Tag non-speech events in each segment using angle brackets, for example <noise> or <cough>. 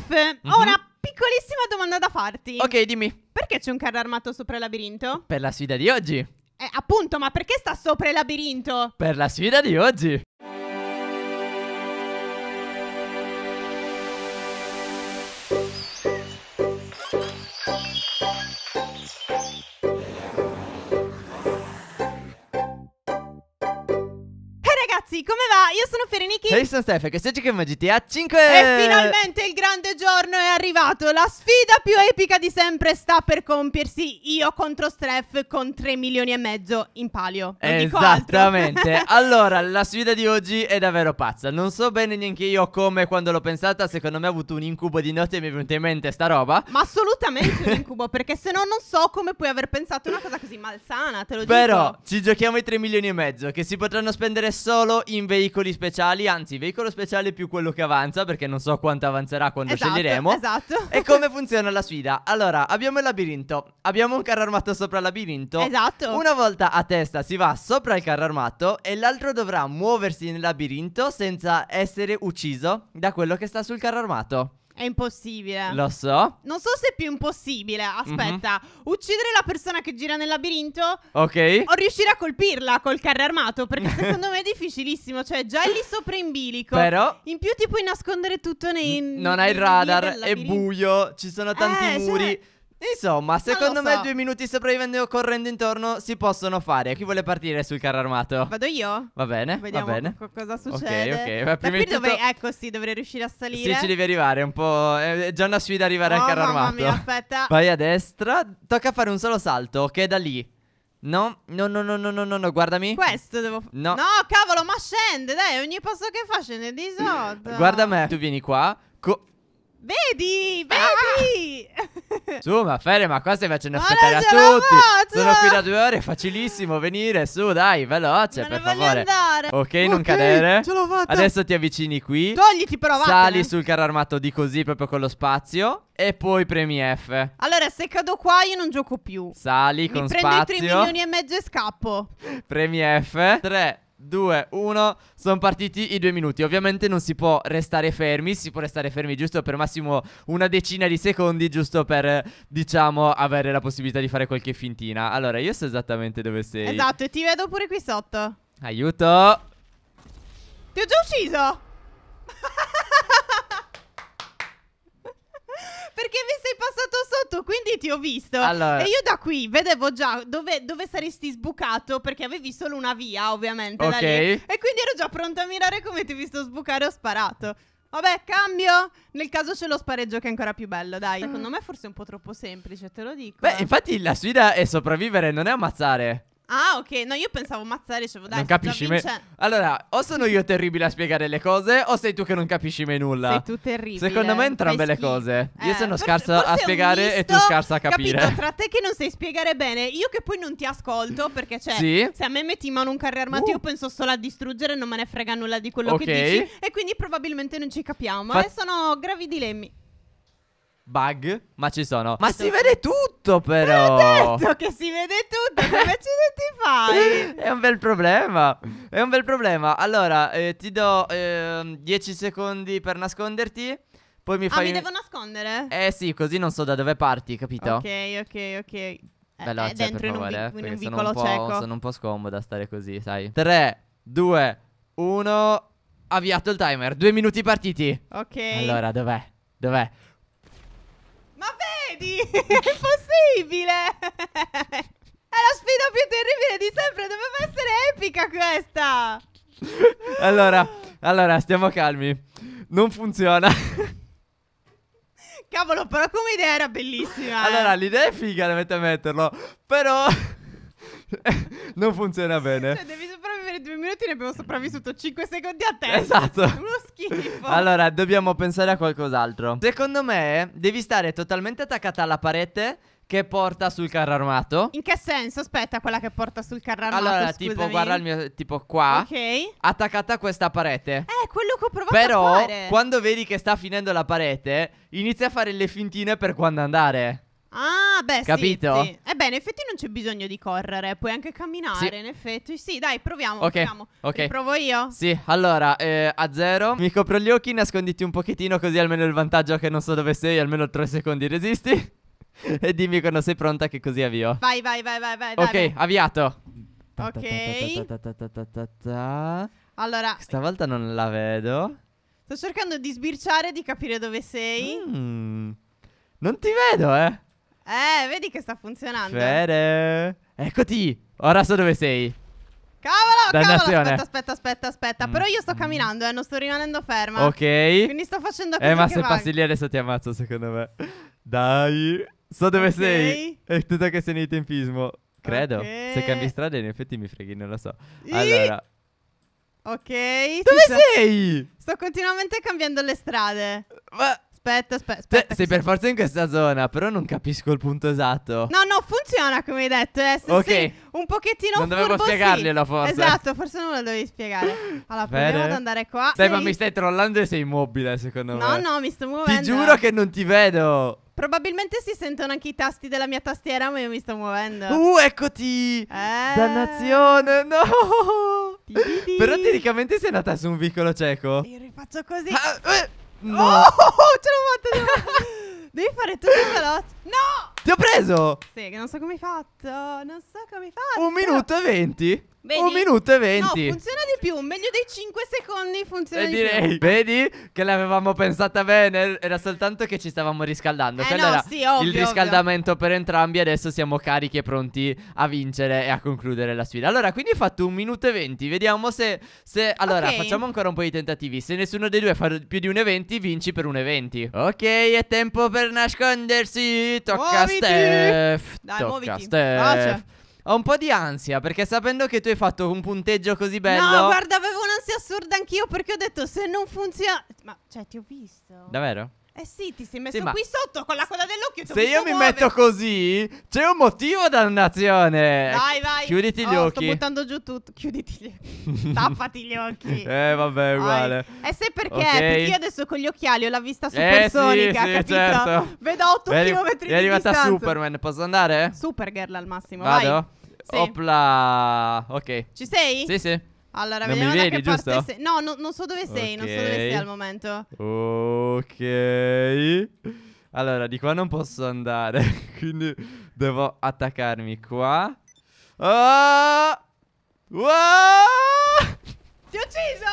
Chef, mm-hmm. ho una piccolissima domanda da farti. Ok, dimmi. Perché c'è un carro armato sopra il labirinto? Per la sfida di oggi. Eh, appunto, ma perché sta sopra il labirinto? Per la sfida di oggi. io sono Fereniki. E io sono Stefano, che oggi con GTA 5. E finalmente il grande giorno è arrivato. La sfida più epica di sempre sta per compiersi. Io contro Steph con 3 milioni e mezzo in palio. Non Esattamente. <laughs> allora, la sfida di oggi è davvero pazza. Non so bene neanche io come quando l'ho pensata. Secondo me ha avuto un incubo di notte e mi è venuta in mente sta roba. Ma assolutamente un incubo, <laughs> perché se no non so come puoi aver pensato una cosa così malsana, te lo Però, dico. Però ci giochiamo i 3 milioni e mezzo che si potranno spendere solo in veicoli speciali, anzi, veicolo speciale più quello che avanza, perché non so quanto avanzerà quando esatto, sceglieremo. Esatto. E come funziona la sfida? Allora, abbiamo il labirinto, abbiamo un carro armato sopra il labirinto. Esatto. Una volta a testa si va sopra il carro armato e l'altro dovrà muoversi nel labirinto senza essere ucciso da quello che sta sul carro armato. È impossibile. Lo so. Non so se è più impossibile. Aspetta, mm-hmm. uccidere la persona che gira nel labirinto. Ok. O riuscire a colpirla col carro armato. Perché secondo me è <laughs> difficilissimo. Cioè, già lì sopra in bilico. Però. In più ti puoi nascondere tutto nei. N- non hai il radar. È buio. Ci sono tanti eh, muri. Cioè... Insomma, secondo so. me due minuti sopravvivendo e correndo intorno si possono fare. Chi vuole partire sul carro armato? Vado io? Va bene, Vediamo va bene. Co- cosa succede. Ok, ok. Ma prima tutto... dovrei, ecco sì, dovrei riuscire a salire. Sì, ci devi arrivare un po'. È già una sfida arrivare oh, al carro armato. Mia, aspetta. Vai a destra, tocca fare un solo salto, che è da lì. No, no, no, no, no, no, no, no, guardami. Questo devo fare. No. no, cavolo, ma scende, dai, ogni posto che fa scende di sotto. Guarda me. Tu vieni qua. Co- Vedi, ah, ah, vedi! Ah! su, ma Fere, ma qua stai facendo aspettare a tutti. Sono qui da due ore, è facilissimo venire. Su, dai, veloce, non per favore. Andare. Ok, non okay, cadere. Ce l'ho fatta. Adesso ti avvicini qui. Togliti però, vattene. Sali sul carro armato di così, proprio con lo spazio. E poi premi F. Allora, se cado qua io non gioco più. Sali Mi con spazio. Mi prendo 3 milioni e mezzo e scappo. <laughs> premi F. 3, due, uno. Sono partiti i due minuti. Ovviamente non si può restare fermi, si può restare fermi giusto per massimo una decina di secondi, giusto per, diciamo, avere la possibilità di fare qualche fintina. Allora, io so esattamente dove sei. Esatto, e ti vedo pure qui sotto. Aiuto! Ti ho già ucciso! ti ho visto. Allora. E io da qui vedevo già dove, dove, saresti sbucato perché avevi solo una via, ovviamente. Ok. E quindi ero già pronto a mirare come ti ho visto sbucare e ho sparato. Vabbè, cambio. Nel caso c'è lo spareggio che è ancora più bello, dai. Secondo me forse è un po' troppo semplice, te lo dico. Beh, eh. infatti la sfida è sopravvivere, non è ammazzare. Ah, ok. No, io pensavo mazzare, cioè, dai, non capisci me. Allora, o sono io terribile a spiegare le cose, o sei tu che non capisci mai nulla. Sei tu terribile. Secondo me entrambe le cose. Eh, io sono forse, scarsa a spiegare e tu scarsa a capire. Capito, <laughs> tra te che non sai spiegare bene, io che poi non ti ascolto, perché cioè, sì? se a me metti in mano un carro armato, uh. io penso solo a distruggere, non me ne frega nulla di quello okay. che dici. E quindi probabilmente non ci capiamo. Eh, Fa- e sono gravi dilemmi bug, ma ci sono. Ma si vede tutto però. Ho detto che si vede tutto, come <laughs> ti fai? È un bel problema. È un bel problema. Allora, eh, ti do eh, 10 secondi per nasconderti. Poi mi ah, fai Ah, mi devo nascondere? Eh sì, così non so da dove parti, capito? Ok, ok, ok. Veloce, eh, eh dentro in un, favore, eh, in un vicolo sono un cieco. Sono un po' scomoda stare così, sai. 3 2 1 Avviato il timer, due minuti partiti. Ok. Allora, dov'è? Dov'è? Ma vedi, <laughs> è impossibile! È la sfida più terribile di sempre, doveva essere epica questa! allora, allora, stiamo calmi. Non funziona. Cavolo, però come idea era bellissima. Allora, eh. l'idea è figa, dovete metterlo. Però... <laughs> non funziona bene. Cioè, devi sopravvivere due minuti ne abbiamo sopravvissuto 5 secondi a te. Esatto. <laughs> Uno schifo. Allora, dobbiamo pensare a qualcos'altro. Secondo me, devi stare totalmente attaccata alla parete che porta sul carro armato. In che senso? Aspetta, quella che porta sul carro armato. Allora, scusami. tipo, guarda il mio. Tipo qua. Ok. Attaccata a questa parete. Eh, quello che ho provato Però, a fare. Però, quando vedi che sta finendo la parete, inizia a fare le fintine per quando andare. Ah, beh, Capito? Sì, sì. Ebbene, in effetti non c'è bisogno di correre, puoi anche camminare, Sì. in effetti. Sì, dai, proviamo, Ok, proviamo. ok. Provo io? Sì, allora, eh, a zero. Mi copro gli occhi, nasconditi un pochettino così almeno il vantaggio è che non so dove sei, almeno tre secondi resisti. <laughs> e dimmi quando sei pronta che così avvio. Vai, vai, vai, vai, vai. ok, vai. avviato. Ok. Allora, Stavolta non la vedo. sto cercando di sbirciare, di capire dove sei. Mm. Non ti vedo, eh. Eh, vedi che sta funzionando. Fede. Eccoti. Ora so dove sei. Cavolo, Dannazione. cavolo, aspetta, aspetta, aspetta, Mm. Però io sto camminando, eh, non sto rimanendo ferma. Ok. Quindi sto facendo così Eh, ma se vaga. passi lì adesso ti ammazzo, secondo me. Dai. So dove okay. sei. È tutto che sei nel tempismo. Credo. Okay. Se cambi strada, in effetti mi freghi, non lo so. Allora. Ok. Dove sei? Sto continuamente cambiando le strade. Ma aspetta, aspetta. aspetta cioè, sei per forza in questa zona, però non capisco il punto esatto. No, no, funziona come hai detto. Eh. Se ok. Sei un pochettino Non dovevo spiegarglielo, sì. forse. Esatto, forse non lo dovevi spiegare. <laughs> Allora, proviamo ad andare qua. Dai, sei... ma mi stai trollando e sei immobile, secondo no, me. No, no, mi sto muovendo. Ti giuro che non ti vedo. Probabilmente si sentono anche i tasti della mia tastiera, ma io mi sto muovendo. Uh, eccoti! Eh... Dannazione, no! Di di di. Però teoricamente sei andata su un vicolo cieco. Io rifaccio così. Ah, eh. No. Oh, <laughs> ce l'ho fatta. Devi fare tutto il veloce. No! Ti ho preso! Sì, che non so come hai fatto. Non so come hai fatto. Un minuto e venti. Vedi? Un minuto e venti. No, funziona di più. Meglio dei 5 secondi funziona e di direi, più. Vedi che l'avevamo pensata bene. Era soltanto che ci stavamo riscaldando. Eh Quello no, era sì, ovvio, il riscaldamento ovvio. per entrambi. Adesso siamo carichi e pronti a vincere e a concludere la sfida. Allora, quindi ho fatto un minuto e venti. Vediamo se. se... Allora, okay. facciamo ancora un po' di tentativi. Se nessuno dei due fa più di un eventi, vinci per un eventi. Ok, è tempo per nascondersi. Tocca a Steph. Dai, Tocca muoviti. a Steph. Grazie. Ho un po' di ansia perché sapendo che tu hai fatto un punteggio così bello. No, guarda, avevo un'ansia assurda anch'io perché ho detto se non funziona. Ma cioè, ti ho visto. Davvero? Eh sì, ti sei messo sì, qui sotto con la coda dell'occhio. Se io mi muovere. metto così, c'è un motivo dannazione. Vai, vai. Chiuditi gli oh, occhi. Sto buttando giù tutto. Chiuditi gli occhi. Tappati gli occhi. <laughs> Eh, vabbè, uguale. E Eh, sai perché? Okay. Perché io adesso con gli occhiali ho la vista supersonica. Eh, sì, sì, certo. Vedo 8 Vedi, km di distanza. È arrivata Superman. Posso andare? Supergirl al massimo. Vado. Vai. Sì. Opla. Ok. Ci sei? Sì, sì. Allora, non vediamo mi vedi, da che giusto? Sei. No, no, non so dove sei, okay. non so dove sei al momento. Ok. Allora, di qua non posso andare, <laughs> quindi devo attaccarmi qua. Oh! Ah! Wow! Ah! Ti ho ucciso!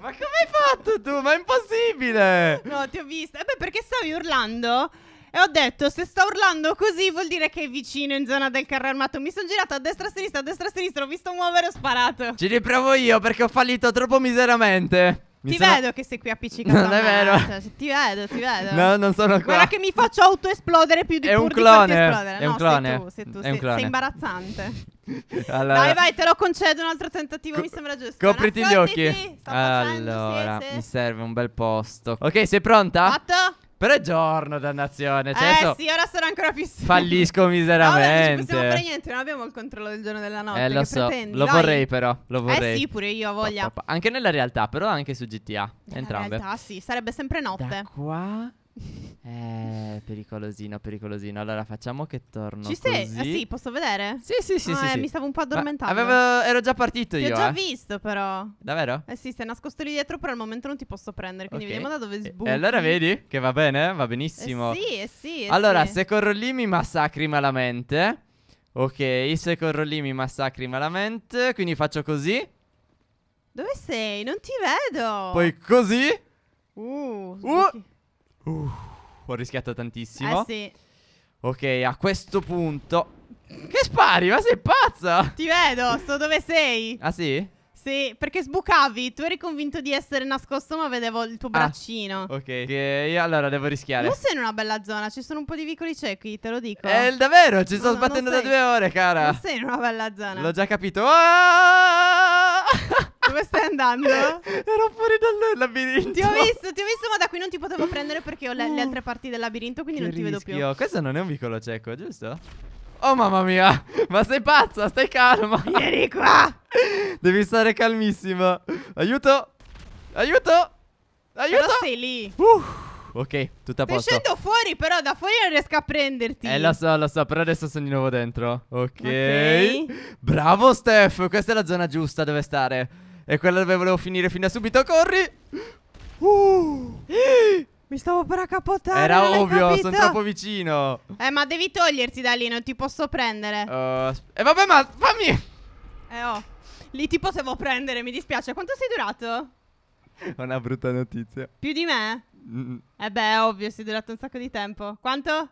Ma come hai fatto tu? Ma è impossibile! No, ti ho visto. E eh beh, perché stavi urlando? E ho detto, se sta urlando così vuol dire che è vicino in zona del carro armato. Mi sono girato a destra, a sinistra, a destra, a sinistra, ho visto muovere e ho sparato. Ci riprovo io perché ho fallito troppo miseramente. Mi ti sono... vedo che sei qui appiccicato. Non è vero. Eh, cioè, ti vedo, ti vedo. No, non sono qua. Guarda che mi faccio autoesplodere più di è un clone. È no, un clone. Sei tu, sei tu, sei, sei imbarazzante. <laughs> allora... Dai, vai, te lo concedo un altro tentativo, Co mi sembra giusto. Copriti gli occhi. Sto allora, facendo, sì, sì. mi serve un bel posto. Ok, sei pronta? Fatto? Però è giorno, dannazione. Cioè, eh adesso sì, ora sono ancora più stanco. Fallisco miseramente. <laughs> No, non possiamo fare niente, non abbiamo il controllo del giorno e della notte. Eh, lo so. Pretendi, lo dai. vorrei, però. Lo eh, vorrei. Eh sì, pure io ho voglia. Pa, pa, pa. Anche nella realtà, però anche su GTA. entrambe. In realtà, sì, sarebbe sempre notte. Da qua <laughs> Eh, pericolosino, pericolosino. Allora facciamo che torno. Ci sei? Così. Eh, sì, posso vedere? Sì, sì, sì. Ah, sì, eh, sì. Mi stavo un po' addormentando. avevo, ero già partito ti io. Ti ho già eh. visto, però. Davvero? Eh sì, sei nascosto lì dietro, però al momento non ti posso prendere. Quindi okay. vediamo da dove sbuchi. E allora vedi che va bene, va benissimo. Eh, sì, eh sì. Eh, allora, se corro lì mi massacri malamente. Ok, se corro lì mi massacri malamente. Quindi faccio così. Dove sei? Non ti vedo. Poi così. Uh. Uh. Uh, ho rischiato tantissimo. Eh sì. Ok, a questo punto... Che spari? Ma sei pazza? Ti vedo, sto dove sei. Ah sì? Sì, perché sbucavi, tu eri convinto di essere nascosto ma vedevo il tuo ah, braccino. Ah, ok, allora devo rischiare. Non sei in una bella zona, ci sono un po' di vicoli ciechi, te lo dico. Eh, davvero, ci sto no, sbattendo da due ore, cara. Non sei in una bella zona. L'ho già capito. Oh! Dove stai andando? Ero fuori dal labirinto. Ti ho visto, ti ho visto, ma da qui non ti potevo prendere perché ho le, le oh. altre parti del labirinto, quindi che non rischio. ti vedo più. Questo non è un vicolo cieco, giusto? Oh mamma mia, ma sei pazza, stai calma. Vieni qua. Devi stare calmissima. Aiuto. Aiuto. Aiuto. Però sei lì. Uff. Ok, tutto a posto. Sto scendo fuori, però da fuori non riesco a prenderti. Eh, lo so, lo so, però adesso sono di nuovo dentro. Ok. Bravo, Steph. Questa è la zona giusta dove stare. E quella dove volevo finire fino a subito Corri uh. <gasps> Mi stavo per accapottare Era ovvio, sono troppo vicino Eh ma devi toglierti da lì, non ti posso prendere uh, eh, vabbè ma fammi Eh oh Lì ti potevo prendere, mi dispiace Quanto sei durato? <laughs> Una brutta notizia Più di me? Mm. Eh beh, ovvio, sei durato un sacco di tempo Quanto?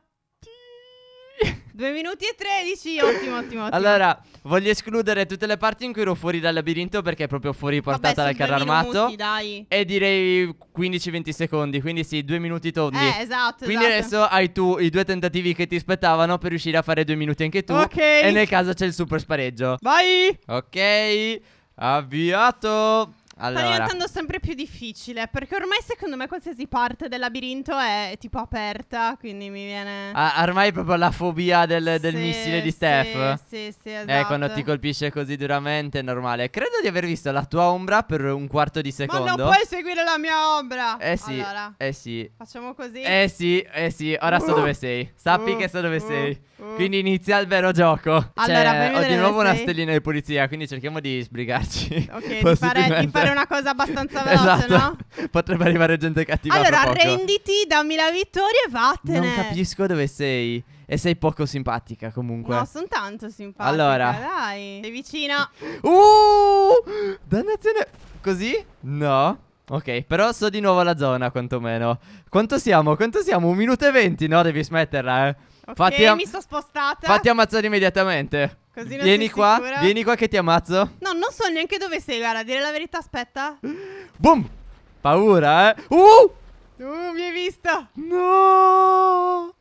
2 minuti e 13, ottimo, ottimo, ottimo. Allora, voglio escludere tutte le parti in cui ero fuori dal labirinto perché è proprio fuori portata Vabbè, dal carro armato. Minuti, dai. E direi 15-20 secondi, quindi sì, due minuti tondi. Eh, esatto. Quindi esatto. adesso hai tu i due tentativi che ti aspettavano per riuscire a fare due minuti anche tu. Ok. E nel caso c'è il super spareggio. Vai. Ok. Avviato. Allora. Sta diventando sempre più difficile perché ormai secondo me qualsiasi parte del labirinto è tipo aperta, quindi mi viene... Ah, ormai è proprio la fobia del, del sì, missile di Steph. Sì, sì, sì, esatto. Eh, quando esatto. ti colpisce così duramente è normale. Credo di aver visto la tua ombra per un quarto di secondo. Ma non puoi seguire la mia ombra. Eh sì, allora, eh sì. Facciamo così? Eh sì, eh sì, ora uh, so dove sei. Sappi uh, che so dove uh, sei. Uh. Quindi inizia il vero gioco. Allora, cioè, ho di nuovo una stellina di pulizia. quindi cerchiamo di sbrigarci. Ok, <laughs> di fare, di fare essere una cosa abbastanza veloce, esatto. no? <laughs> Potrebbe arrivare gente cattiva. Allora, arrenditi, dammi la vittoria e vattene. Non capisco dove sei. E sei poco simpatica comunque. No, sono tanto simpatica. Allora, dai, sei vicina. Uh! Dannazione. Così? No. Ok, però so di nuovo la zona quantomeno. Quanto siamo? Quanto siamo? Un minuto e venti? No, devi smetterla, eh. Ok, fatti am- mi sto spostata. Fatti ammazzare immediatamente. Così non vieni qua, sicura. vieni qua che ti ammazzo. No, non so neanche dove sei, guarda, a dire la verità, aspetta. Boom! Paura, eh. Uh! Uh, mi hai visto? No!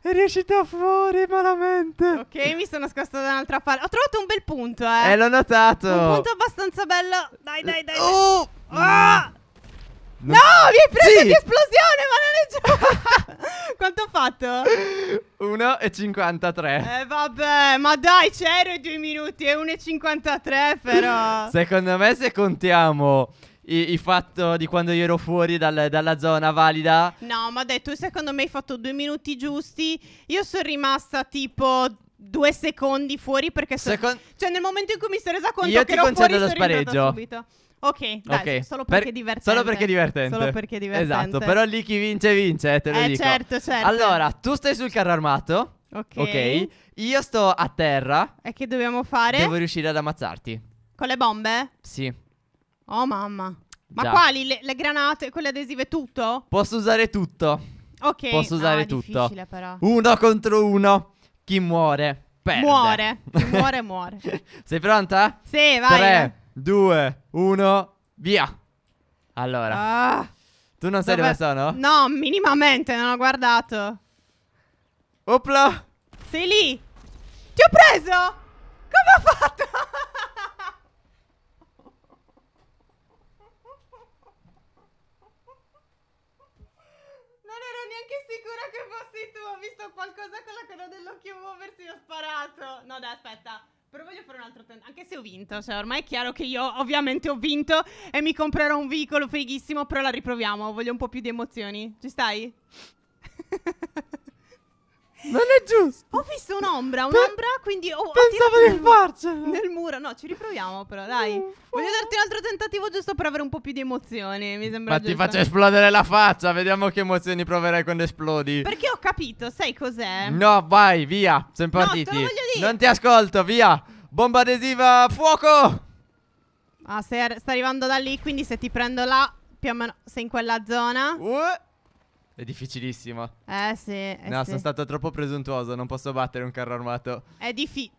È riuscita fuori malamente. Ok, mi sono nascosta da un'altra parte. Ho trovato un bel punto, eh. Eh, l'ho notato. Un punto abbastanza bello. Dai, dai, dai. Uh! Ah! No, mi hai preso sì. di esplosione, ma non è giusto. <laughs> Quanto ho fatto? 1,53. Eh vabbè, ma dai, c'ero i due minuti, è 1,53 però. Secondo me se contiamo il, fatto di quando io ero fuori dal, dalla zona valida. No, ma dai, tu secondo me hai fatto due minuti giusti. Io sono rimasta tipo due secondi fuori perché sono... Second... Cioè nel momento in cui mi sono resa conto io che ero fuori, sono rimasta subito. Ok, dai, okay. solo perché per... è divertente. Solo perché è divertente. Solo perché esatto, divertente. Esatto, però lì chi vince vince, eh, te lo eh, dico. certo, certo. Allora, tu stai sul carro armato. Ok. Ok. Io sto a terra. E che dobbiamo fare? Devo riuscire ad ammazzarti. Con le bombe? Sì. Oh mamma. Ma Già. quali? Le, le, granate, quelle adesive, tutto? Posso usare tutto. Ok. Posso usare ah, tutto. Però. Uno contro uno. Chi muore? Perde. Muore. Chi muore, <laughs> muore. Sei pronta? Sì, vai. Tre. Eh. 2, 1, via. Allora. Ah, tu non sai dove... dove sono? No, minimamente, non ho guardato. Opla. Sei lì. Ti ho preso? Come ho fatto? Non ero neanche sicura che fossi tu. Ho visto qualcosa con la coda dell'occhio muoversi ho sparato. No, dai, aspetta. Però voglio fare un altro tentativo, anche se ho vinto, cioè ormai è chiaro che io ovviamente ho vinto e mi comprerò un veicolo fighissimo, però la riproviamo, voglio un po' più di emozioni. Ci stai? <laughs> Non è giusto. Ho visto un'ombra, un'ombra, quindi ho Pensavo di farcela. Nel muro, no, ci riproviamo però, dai. Voglio darti un altro tentativo giusto per avere un po' più di emozioni, mi sembra Ma giusto. ti faccio esplodere la faccia, vediamo che emozioni proverai quando esplodi. Perché ho capito, sai cos'è? No, vai, via, siamo partiti. No, non ti ascolto, via. Bomba adesiva, fuoco! Ah, sta arrivando da lì, quindi se ti prendo là, più o meno sei in quella zona. Uh. È difficilissimo. Eh sì. Eh no, sì. sono stato troppo presuntuoso, non posso battere un carro armato. È difficile.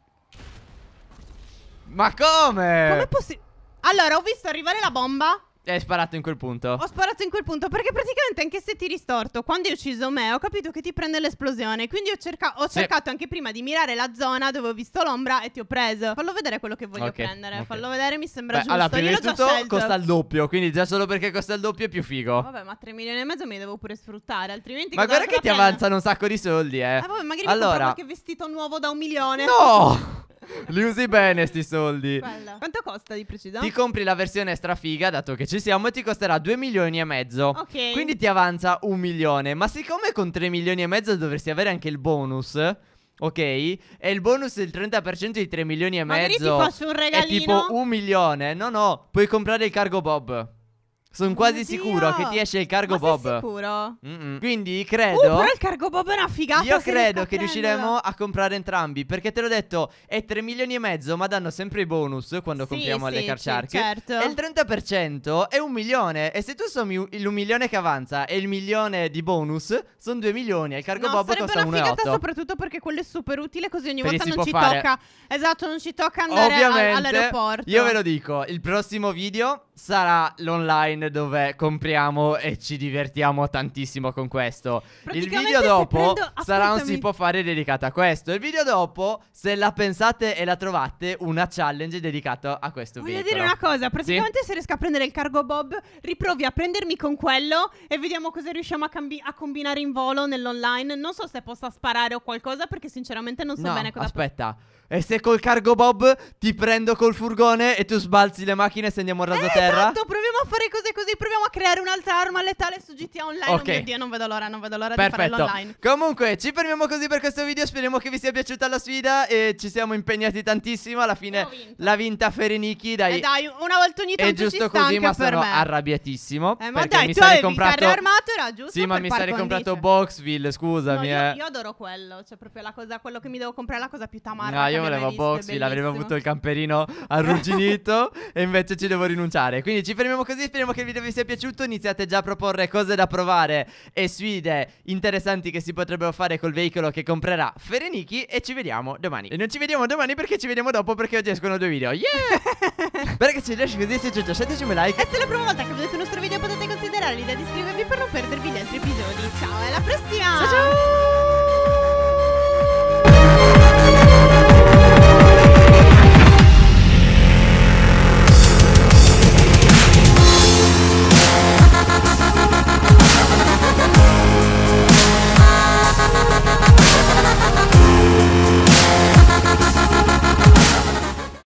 Ma come? Come possibile? Allora, ho visto arrivare la bomba e Hai sparato in quel punto. Ho sparato in quel punto perché praticamente anche se ti ristorto, quando hai ucciso me, ho capito che ti prende l'esplosione. Quindi ho, cerca- ho cercato sì. anche prima di mirare la zona dove ho visto l'ombra e ti ho preso. Fallo vedere quello che voglio okay, prendere. Okay. Fallo vedere, mi sembra Beh, giusto. Allora, prima di tutto costa il doppio, quindi già solo perché costa il doppio è più figo. Vabbè, ma 3 milioni e mezzo mi devo pure sfruttare, altrimenti Ma guarda che ti prendo? avanzano un sacco di soldi, eh. Ah, vabbè, magari allora... mi compro qualche vestito nuovo da un milione. No! <laughs> Li usi bene sti soldi. Bella. Quanto costa di preciso? Ti compri la versione strafiga, dato che ci siamo, e ti costerà 2 milioni e mezzo. Ok. Quindi ti avanza un milione. Ma siccome con 3 milioni e mezzo dovresti avere anche il bonus. Ok? E il bonus del 30% di 3 milioni e Magari mezzo. Ma ti faccio un regalino. È tipo un milione. No, no, puoi comprare il cargo bob. Sono quasi Oddio. sicuro che ti esce il cargo Ma Bob. Sei sicuro? Mm-mm. Quindi uh, credo. Uh, però il cargo Bob è una figata. Io credo che riusciremo a comprare entrambi. Perché te l'ho detto, è 3 milioni e mezzo, ma danno sempre i bonus quando sì, compriamo sì, le car shark. Sì, certo. E il 30% è un milione. E se tu sommi un milione che avanza e il milione di bonus, sono 2 milioni. E il cargo no, Bob costa 1,8. Sarebbe una figata, soprattutto perché quello è super utile. Così ogni perché volta non ci fare. tocca. Esatto, non ci tocca andare a, all'aeroporto. Io ve lo dico, il prossimo video sarà l'online online dove compriamo e ci divertiamo tantissimo con questo. Il video dopo prendo... sarà un si può fare dedicato a questo. Il video dopo, se la pensate e la trovate, una challenge dedicata a questo Voglio veicolo. dire una cosa, praticamente sì? se riesco a prendere il cargo bob, riprovi a prendermi con quello e vediamo cosa riusciamo a, cambi- a combinare in volo nell'online. Non so se possa sparare o qualcosa perché sinceramente non so no, bene cosa... Aspetta. Po- e se col cargo bob ti prendo col furgone e tu sbalzi le macchine e se andiamo a rasaterra? Eh, esatto, proviamo a fare cose così, proviamo a creare un'altra arma letale su GTA Online. Oh ok. Oh mio Dio, non vedo l'ora, non vedo l'ora Perfetto. di farlo online. Comunque, ci fermiamo così per questo video, speriamo che vi sia piaciuta la sfida e ci siamo impegnati tantissimo, alla fine l'ha vinta Fereniki, dai. Eh dai, una volta ogni tanto È giusto così, ma sono me. arrabbiatissimo. Eh, ma dai, mi tu avevi comprato... carro armato, era giusto Sì, ma mi sarei comprato Boxville, scusami. No, io, eh. io adoro quello, cioè proprio la cosa, quello che mi devo comprare è la cosa più tamara. No, io favorevole, ma Boxville avrebbe avuto il camperino arrugginito <laughs> e invece ci devo rinunciare. Quindi ci fermiamo così, speriamo che il video vi sia piaciuto, iniziate già a proporre cose da provare e sfide interessanti che si potrebbero fare col veicolo che comprerà Ferenichi e ci vediamo domani. E non ci vediamo domani perché ci vediamo dopo perché oggi escono due video. Yeah! <laughs> che ci riesci così, se ci lasciateci un like. E se è la prima volta che vedete il nostro video potete considerare l'idea di iscrivervi per non perdervi gli altri episodi. Ciao, e alla prossima! Ciao ciao!